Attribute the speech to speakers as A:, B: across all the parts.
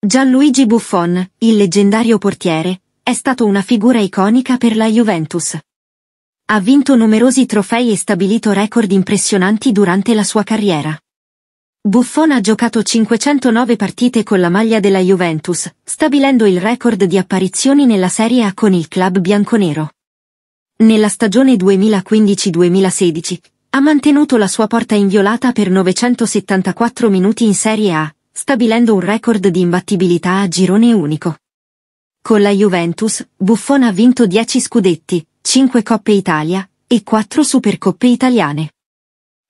A: Gianluigi Buffon, il leggendario portiere, è stato una figura iconica per la Juventus. Ha vinto numerosi trofei e stabilito record impressionanti durante la sua carriera. Buffon ha giocato 509 partite con la maglia della Juventus, stabilendo il record di apparizioni nella Serie A con il club bianconero. Nella stagione 2015-2016, ha mantenuto la sua porta inviolata per 974 minuti in Serie A, stabilendo un record di imbattibilità a girone unico. Con la Juventus, Buffon ha vinto 10 scudetti, 5 Coppe Italia e 4 Supercoppe italiane.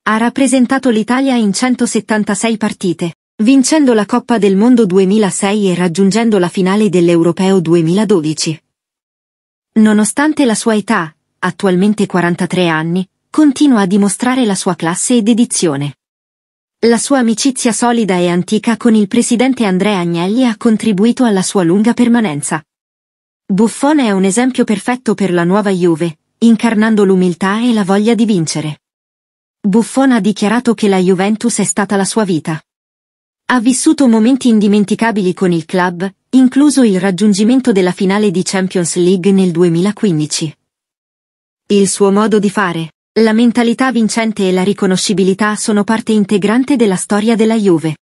A: Ha rappresentato l'Italia in 176 partite, vincendo la Coppa del Mondo 2006 e raggiungendo la finale dell'Europeo 2012. Nonostante la sua età, attualmente 43 anni, continua a dimostrare la sua classe e dedizione. La sua amicizia solida e antica con il presidente Andrea Agnelli ha contribuito alla sua lunga permanenza. Buffone è un esempio perfetto per la nuova Juve, incarnando l'umiltà e la voglia di vincere. Buffon ha dichiarato che la Juventus è stata la sua vita. Ha vissuto momenti indimenticabili con il club, incluso il raggiungimento della finale di Champions League nel 2015. Il suo modo di fare, la mentalità vincente e la riconoscibilità sono parte integrante della storia della Juve.